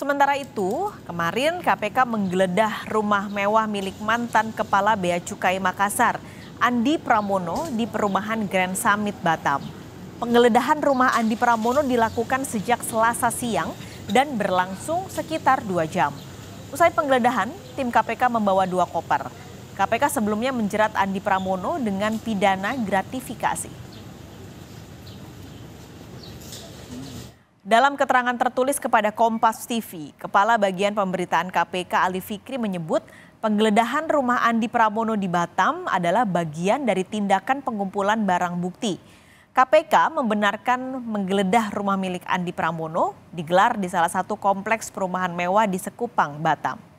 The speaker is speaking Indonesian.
Sementara itu, kemarin KPK menggeledah rumah mewah milik mantan Kepala Bea Cukai Makassar, Andi Pramono di perumahan Grand Summit Batam. Penggeledahan rumah Andi Pramono dilakukan sejak Selasa siang dan berlangsung sekitar dua jam. Usai penggeledahan, tim KPK membawa dua koper. KPK sebelumnya menjerat Andi Pramono dengan pidana gratifikasi. Dalam keterangan tertulis kepada Kompas TV, Kepala Bagian Pemberitaan KPK Ali Fikri menyebut penggeledahan rumah Andi Pramono di Batam adalah bagian dari tindakan pengumpulan barang bukti. KPK membenarkan menggeledah rumah milik Andi Pramono digelar di salah satu kompleks perumahan mewah di Sekupang, Batam.